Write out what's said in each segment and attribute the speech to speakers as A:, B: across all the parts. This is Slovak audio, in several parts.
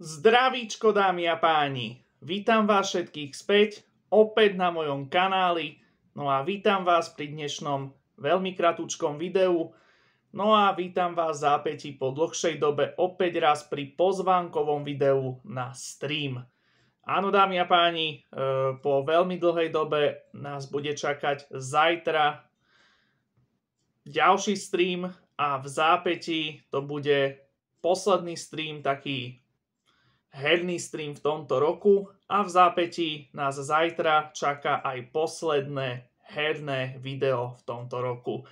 A: Zdravíčko dámy a páni, vítam vás všetkých späť, opäť na mojom kanáli, no a vítam vás pri dnešnom veľmi kratučkom videu, no a vítam vás zápäti po dlhšej dobe opäť raz pri pozvánkovom videu na stream. Áno dámy a páni, e, po veľmi dlhej dobe nás bude čakať zajtra ďalší stream a v zápäti to bude posledný stream taký herný stream v tomto roku a v zápätí nás zajtra čaká aj posledné herné video v tomto roku.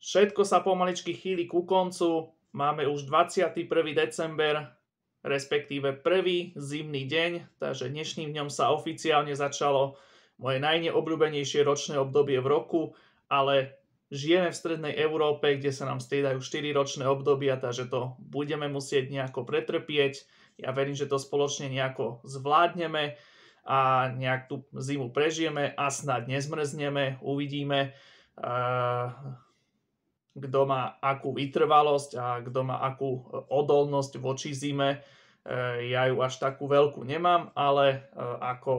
A: Všetko sa pomaličky chýli ku koncu, máme už 21. december, respektíve prvý zimný deň, takže dnešným dňom sa oficiálne začalo moje najneobľúbenejšie ročné obdobie v roku, ale žijeme v strednej Európe, kde sa nám striedajú 4 ročné obdobia, takže to budeme musieť nejako pretrpieť. Ja verím, že to spoločne nejako zvládneme a nejak tú zimu prežijeme a snad nezmrzneme, uvidíme, kto má akú vytrvalosť a kto má akú e, odolnosť voči zime. E, ja ju až takú veľkú nemám, ale e, ako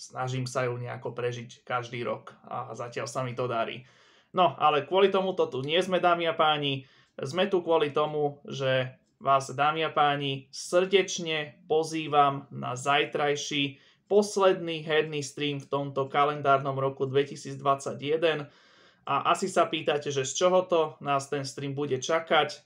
A: snažím sa ju nejako prežiť každý rok a zatiaľ sa mi to darí. No, ale kvôli tomuto tu nie sme, dámy a páni. Sme tu kvôli tomu, že vás, dámy a páni, srdečne pozývam na zajtrajší posledný herný stream v tomto kalendárnom roku 2021. A asi sa pýtate, že z čoho to nás ten stream bude čakať. E,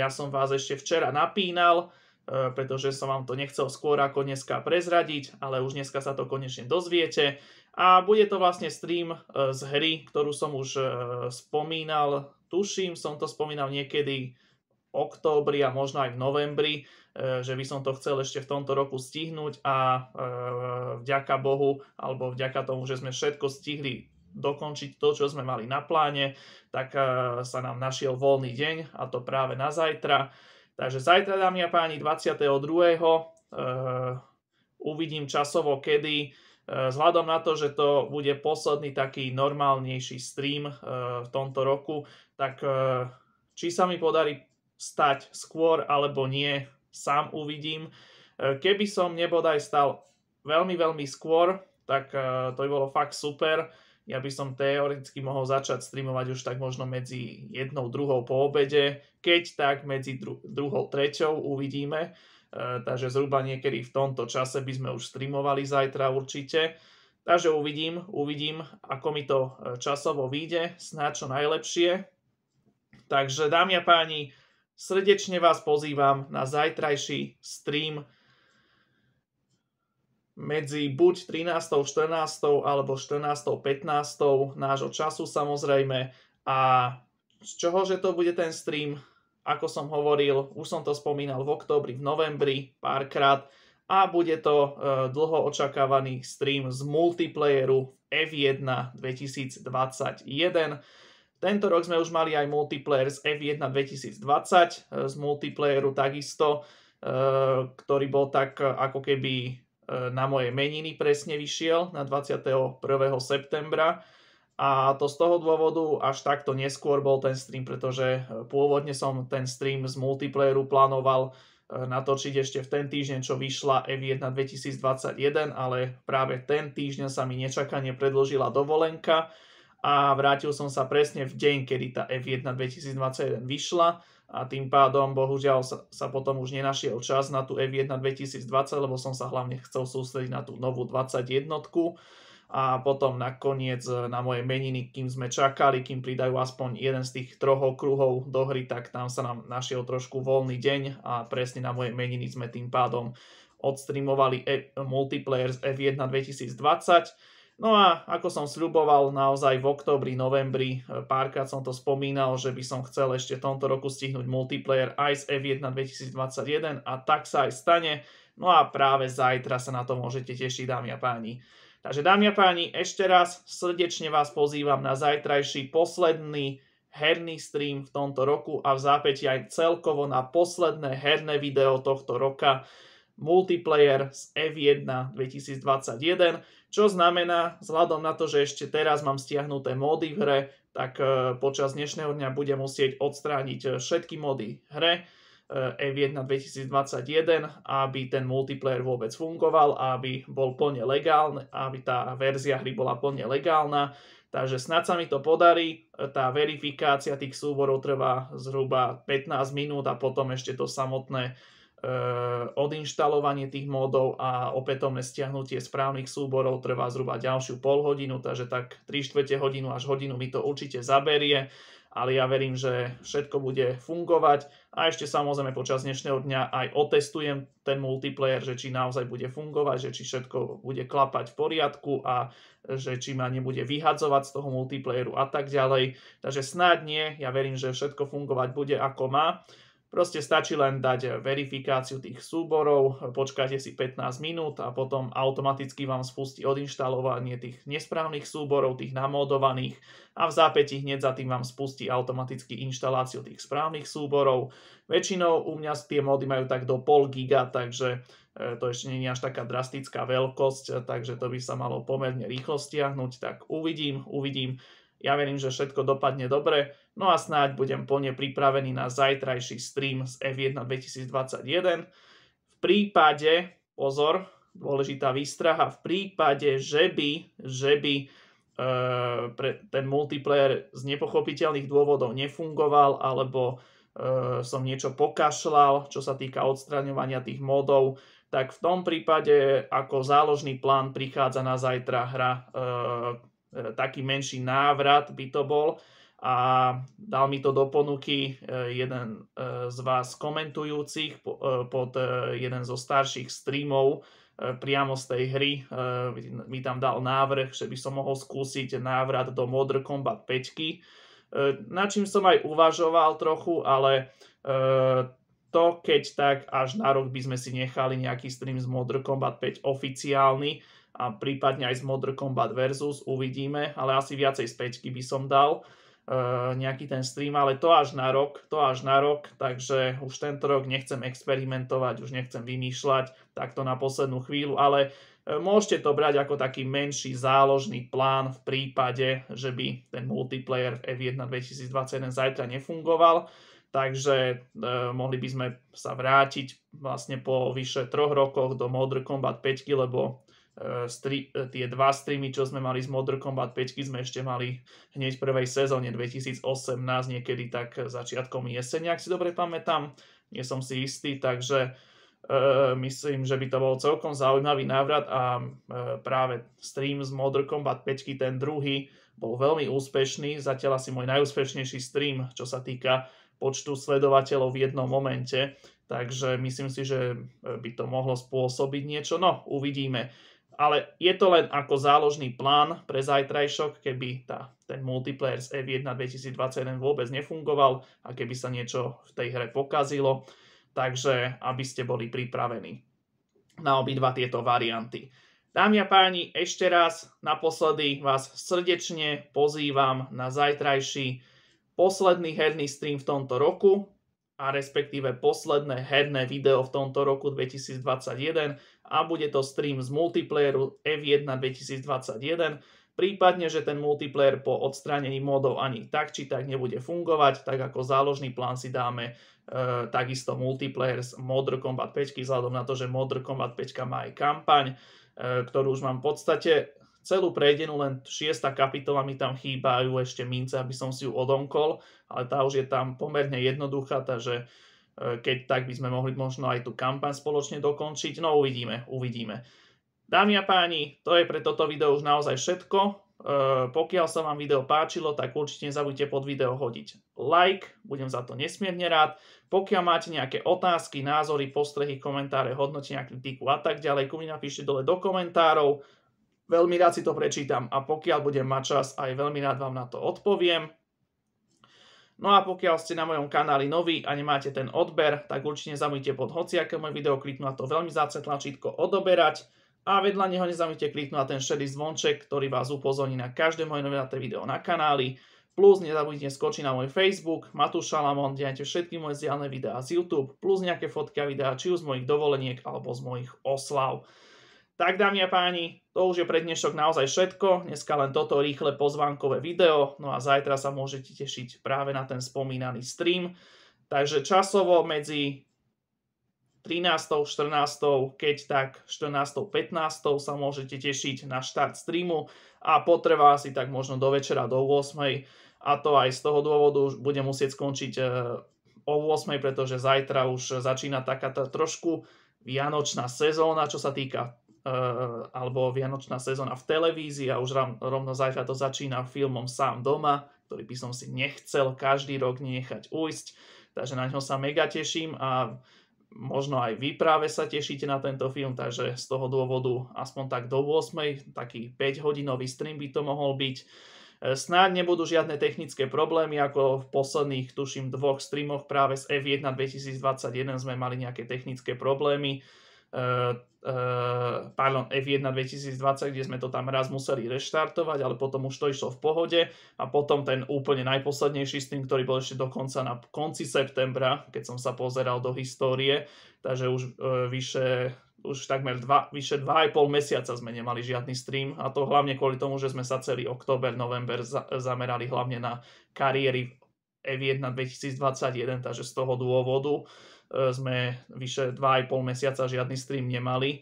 A: ja som vás ešte včera napínal, e, pretože som vám to nechcel skôr ako dneska prezradiť, ale už dneska sa to konečne dozviete. A bude to vlastne stream e, z hry, ktorú som už e, spomínal. Tuším, som to spomínal niekedy v októbri a možno aj v novembri, e, že by som to chcel ešte v tomto roku stihnúť a vďaka Bohu, alebo vďaka tomu, že sme všetko stihli dokončiť to, čo sme mali na pláne, tak sa nám našiel voľný deň a to práve na zajtra. Takže zajtra, dámy a páni, 22. uvidím časovo, kedy Eh, vzhľadom na to, že to bude posledný taký normálnejší stream eh, v tomto roku, tak eh, či sa mi podarí stať skôr alebo nie, sám uvidím. Keby som nebodaj stal veľmi, veľmi skôr, tak to by bolo fakt super. Ja by som teoreticky mohol začať streamovať už tak možno medzi jednou, druhou po obede, keď tak medzi dru- druhou, treťou uvidíme. Eh, takže zhruba niekedy v tomto čase by sme už streamovali zajtra určite. Takže uvidím, uvidím, ako mi to eh, časovo vyjde, snáď čo najlepšie. Takže dámy a páni, srdečne vás pozývam na zajtrajší stream medzi buď 13. 14. alebo 14. 15. nášho času samozrejme a z čohože to bude ten stream ako som hovoril, už som to spomínal v oktobri, v novembri párkrát a bude to e, dlho očakávaný stream z multiplayeru F1 2021. Tento rok sme už mali aj multiplayer z F1 2020, e, z multiplayeru takisto, e, ktorý bol tak ako keby na moje meniny presne vyšiel na 21. septembra a to z toho dôvodu až takto neskôr bol ten stream, pretože e, pôvodne som ten stream z multiplayeru plánoval e, natočiť ešte v ten týždeň, čo vyšla f 1 2021, ale práve ten týždeň sa mi nečakane predložila dovolenka a vrátil som sa presne v deň, kedy tá F1 2021 vyšla a tým pádom bohužiaľ sa, sa potom už nenašiel čas na tú F1 2020, lebo som sa hlavne chcel sústrediť na tú novú 21 a potom nakoniec e, na moje meniny, kým sme čakali, kým pridajú aspoň jeden z tých troch okruhov do hry, tak tam sa nám našiel trošku voľný deň a presne na moje meniny sme tým pádom odstreamovali e- multiplayer z F1 2020. No a ako som sľuboval naozaj v oktobri, novembri, e, párkrát som to spomínal, že by som chcel ešte v tomto roku stihnúť multiplayer aj z F1 2021 a tak sa aj stane. No a práve zajtra sa na to môžete tešiť, dámy a páni. Takže dámy a páni, ešte raz srdečne vás pozývam na zajtrajší posledný herný stream v tomto roku a v zápäti aj celkovo na posledné herné video tohto roka multiplayer z F1 e 2021, čo znamená, vzhľadom na to, že ešte teraz mám stiahnuté módy v hre, tak eh, počas dnešného dňa budem musieť odstrániť eh, všetky mody hre, E1 eh, 2021, aby ten multiplayer vôbec fungoval, aby bol plne legálny, aby tá verzia hry bola plne legálna. Takže snad sa mi to podarí, tá verifikácia tých súborov trvá zhruba 15 minút a potom ešte to samotné e, odinštalovanie tých módov a opätovné stiahnutie správnych súborov trvá zhruba ďalšiu pol hodinu, takže tak 3 čtvrte hodinu až hodinu mi to určite zaberie ale ja verím, že všetko bude fungovať a ešte samozrejme počas dnešného dňa aj otestujem ten multiplayer, že či naozaj bude fungovať, že či všetko bude klapať v poriadku a že či ma nebude vyhadzovať z toho multiplayeru a tak ďalej. Takže snáď nie, ja verím, že všetko fungovať bude ako má. Proste stačí len dať verifikáciu tých súborov, počkáte si 15 minút a potom automaticky vám spustí odinštalovanie tých nesprávnych súborov, tých namódovaných a v zápäti hneď za tým vám spustí automaticky inštaláciu tých správnych súborov. Väčšinou u mňa tie módy majú tak do pol giga, takže e, to ešte nie je až taká drastická veľkosť, takže to by sa malo pomerne rýchlo stiahnuť, tak uvidím, uvidím. Ja verím, že všetko dopadne dobre, no a snáď budem plne pripravený na zajtrajší stream z F1 2021. V prípade, pozor, dôležitá výstraha, v prípade, že by, že by e, pre ten multiplayer z nepochopiteľných dôvodov nefungoval, alebo e, som niečo pokašľal, čo sa týka odstraňovania tých modov, tak v tom prípade ako záložný plán prichádza na zajtra hra e, E, taký menší návrat by to bol a dal mi to do ponuky e, jeden e, z vás komentujúcich pod jeden zo starších streamov priamo z tej hry. Mi tam dal návrh, že by som mohol skúsiť návrat do Modern Combat 5. Na čím som aj uvažoval trochu, ale to keď tak až na rok by sme si nechali nejaký stream z Modern Combat 5 oficiálny, a prípadne aj z Modern Combat Versus, uvidíme, ale asi viacej peťky by som dal e, nejaký ten stream, ale to až na rok, to až na rok, takže už tento rok nechcem experimentovať, už nechcem vymýšľať takto na poslednú chvíľu, ale e, môžete to brať ako taký menší záložný plán v prípade, že by ten multiplayer F1 2021 zajtra nefungoval, takže e, mohli by sme sa vrátiť vlastne po vyše troch rokoch do Modern Combat 5, lebo Eh, stri- eh, tie dva streamy, čo sme mali z Modern Combat 5, sme ešte mali hneď v prvej sezóne 2018, niekedy tak začiatkom jesenia, ak si dobre pamätám. Nie som si istý, takže eh, myslím, že by to bol celkom zaujímavý návrat a práve stream z Modern Combat 5, ten druhý, bol veľmi úspešný. Zatiaľ asi môj najúspešnejší stream, čo sa týka počtu sledovateľov v jednom momente. Takže myslím si, že by to mohlo spôsobiť niečo. No, uvidíme ale je to len ako záložný plán pre zajtrajšok, keby tá, ten multiplayer z F1 e 2021 vôbec nefungoval a keby sa niečo v tej hre pokazilo, takže aby ste boli pripravení na obidva tieto varianty. Dámy a páni, ešte raz naposledy vás srdečne pozývam na zajtrajší posledný herný stream v tomto roku a respektíve posledné herné video v tomto roku 2021 a bude to stream z multiplayeru F1 2021, prípadne, že ten multiplayer po odstránení modov ani tak či tak nebude fungovať, tak ako záložný plán si dáme e, takisto multiplayer z Modern Combat 5, vzhľadom na to, že Modern Combat 5 má aj kampaň, e, ktorú už mám v podstate celú prejdenú, len 6. kapitola mi tam chýbajú ešte mince, aby som si ju odomkol, ale tá už je tam pomerne jednoduchá, takže e, keď tak by sme mohli možno aj tú kampaň spoločne dokončiť, no uvidíme, uvidíme. Dámy a páni, to je pre toto video už naozaj všetko. E, pokiaľ sa vám video páčilo, tak určite nezabudnite pod video hodiť like, budem za to nesmierne rád. Pokiaľ máte nejaké otázky, názory, postrehy, komentáre, hodnotenia, kritiku a tak ďalej, ku mi napíšte dole do komentárov. Veľmi rád si to prečítam a pokiaľ budem mať čas, aj veľmi rád vám na to odpoviem. No a pokiaľ ste na mojom kanáli noví a nemáte ten odber, tak určite zamujte pod hociaké moje video, kliknú na no to veľmi zácne tlačítko odoberať a vedľa neho nezamujte kliknúť na no ten šedý zvonček, ktorý vás upozorní na každé moje novinaté video na kanáli. Plus nezabudnite skočiť na môj Facebook, Matúš Šalamón, kde nájdete všetky moje zdialené videá z YouTube, plus nejaké fotky a videá či už z mojich dovoleniek alebo z mojich oslav. Tak dámy a páni, to už je pre dnešok naozaj všetko. Dneska len toto rýchle pozvánkové video, no a zajtra sa môžete tešiť práve na ten spomínaný stream. Takže časovo medzi 13. 14. keď tak 14. 15. sa môžete tešiť na štart streamu a potrvá asi tak možno do večera do 8. A to aj z toho dôvodu už bude musieť skončiť e, o 8. pretože zajtra už začína taká trošku vianočná sezóna, čo sa týka Eh, alebo Vianočná sezóna v televízii a už rovno zajtra to začína filmom Sám doma, ktorý by som si nechcel každý rok nechať ujsť, takže na ňo sa mega teším a možno aj vy práve sa tešíte na tento film, takže z toho dôvodu aspoň tak do 8, taký 5 hodinový stream by to mohol byť. Eh, snáď nebudú žiadne technické problémy, ako v posledných, tuším, dvoch streamoch práve z F1 2021 sme mali nejaké technické problémy, pardon, F1 2020, kde sme to tam raz museli reštartovať, ale potom už to išlo v pohode a potom ten úplne najposlednejší tým, ktorý bol ešte dokonca na konci septembra, keď som sa pozeral do histórie, takže už vyše už takmer dva, vyše 2,5 mesiaca sme nemali žiadny stream a to hlavne kvôli tomu, že sme sa celý október, november za, zamerali hlavne na kariéry F1 2021, takže z toho dôvodu E, sme vyše 2,5 mesiaca žiadny stream nemali.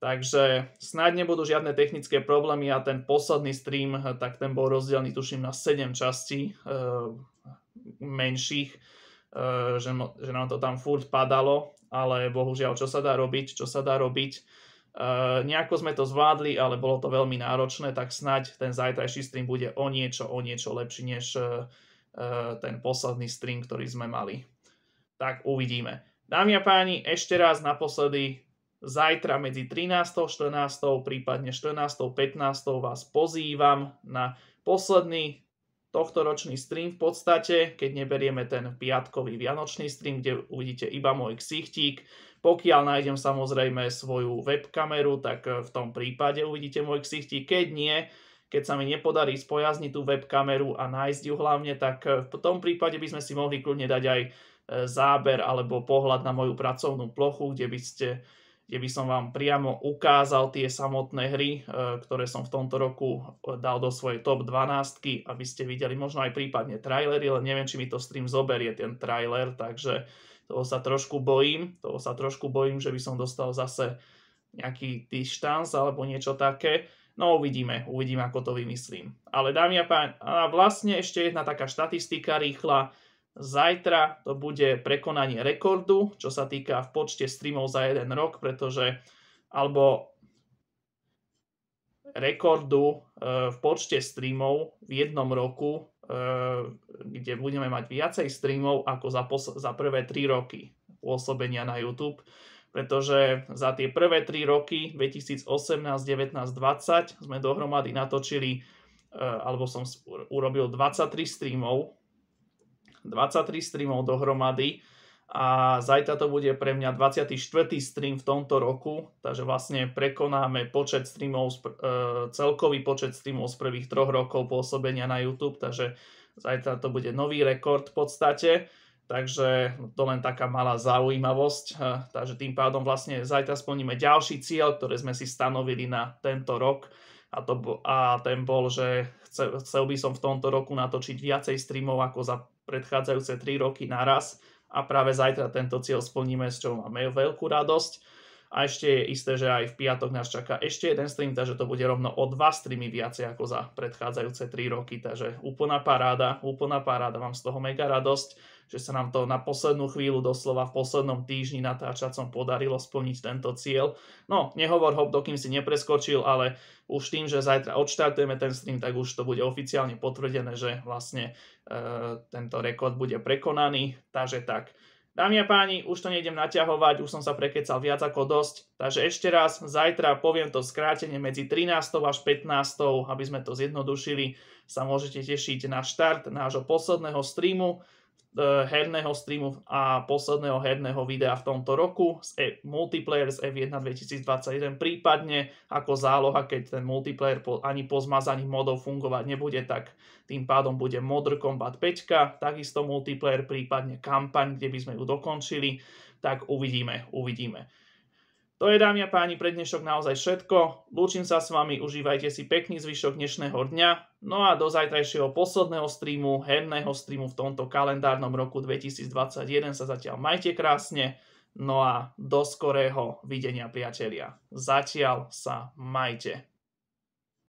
A: Takže snad nebudú žiadne technické problémy a ten posledný stream, e, tak ten bol rozdielný tuším na 7 častí e, menších, e, že, že nám to tam furt padalo, ale bohužiaľ, čo sa dá robiť, čo sa dá robiť. E, nejako sme to zvládli, ale bolo to veľmi náročné, tak snáď ten zajtrajší stream bude o niečo, o niečo lepší než e, e ten posledný stream, ktorý sme mali tak uvidíme. Dámy a páni, ešte raz naposledy, zajtra medzi 13. 14. prípadne 14. 15. vás pozývam na posledný tohto ročný stream v podstate, keď neberieme ten piatkový vianočný stream, kde uvidíte iba môj ksichtík. Pokiaľ nájdem samozrejme svoju webkameru, tak eh, v tom prípade uvidíte môj ksichtík. Keď nie, keď sa mi nepodarí spojazniť tú webkameru a nájsť ju hlavne, tak eh, v tom prípade by sme si mohli kľudne dať aj E, záber alebo pohľad na moju pracovnú plochu, kde by, ste, kde by som vám priamo ukázal tie samotné hry, e, ktoré som v tomto roku e, dal do svojej top 12, aby ste videli možno aj prípadne trailery, ale neviem, či mi to stream zoberie ten trailer, takže toho sa trošku bojím, toho sa trošku bojím, že by som dostal zase nejaký distance alebo niečo také. No uvidíme, uvidíme, ako to vymyslím. Ale dámy a páni, a vlastne ešte jedna taká štatistika rýchla. Zajtra to bude prekonanie rekordu, čo sa týka v počte streamov za jeden rok, pretože alebo rekordu e, v počte streamov v jednom roku, e, kde budeme mať viacej streamov ako za, za prvé 3 roky pôsobenia na YouTube, pretože za tie prvé 3 roky 2018, 19, 20 sme dohromady natočili e, alebo som urobil 23 streamov 23 streamov dohromady a zajtra to bude pre mňa 24. stream v tomto roku, takže vlastne prekonáme počet streamov, e, celkový počet streamov z prvých troch rokov pôsobenia na YouTube, takže zajtra to bude nový rekord v podstate. Takže to len taká malá zaujímavosť. E, takže tým pádom vlastne zajtra splníme ďalší cieľ, ktoré sme si stanovili na tento rok. A, to, a ten bol, že chcel, chcel by som v tomto roku natočiť viacej streamov ako za predchádzajúce 3 roky naraz a práve zajtra tento cieľ splníme, s čo máme veľkú radosť. A ešte je isté, že aj v piatok nás čaká ešte jeden stream, takže to bude rovno o dva streamy viacej ako za predchádzajúce 3 roky. Takže úplná paráda, úplná paráda, mám z toho mega radosť že sa nám to na poslednú chvíľu, doslova v poslednom týždni natáčacom podarilo splniť tento cieľ. No, nehovor hop, dokým si nepreskočil, ale už tým, že zajtra odštartujeme ten stream, tak už to bude oficiálne potvrdené, že vlastne e, tento rekord bude prekonaný. Takže tak. Dámy a páni, už to nejdem naťahovať, už som sa prekecal viac ako dosť, takže ešte raz, zajtra poviem to skrátenie medzi 13. až 15. aby sme to zjednodušili, sa môžete tešiť na štart nášho posledného streamu. E, herného streamu a posledného herného videa v tomto roku z e- multiplayer z F1 2021, prípadne ako záloha, keď ten multiplayer po, ani po zmazaní modov fungovať nebude, tak tým pádom bude Modr Combat 5, takisto multiplayer, prípadne kampaň, kde by sme ju dokončili, tak uvidíme, uvidíme. To je, dámy a páni, pre dnešok naozaj všetko. Lúčim sa s vami, užívajte si pekný zvyšok dnešného dňa. No a do zajtrajšieho posledného streamu, herného streamu v tomto kalendárnom roku 2021 sa zatiaľ majte krásne. No a do skorého videnia, priatelia. Zatiaľ sa majte.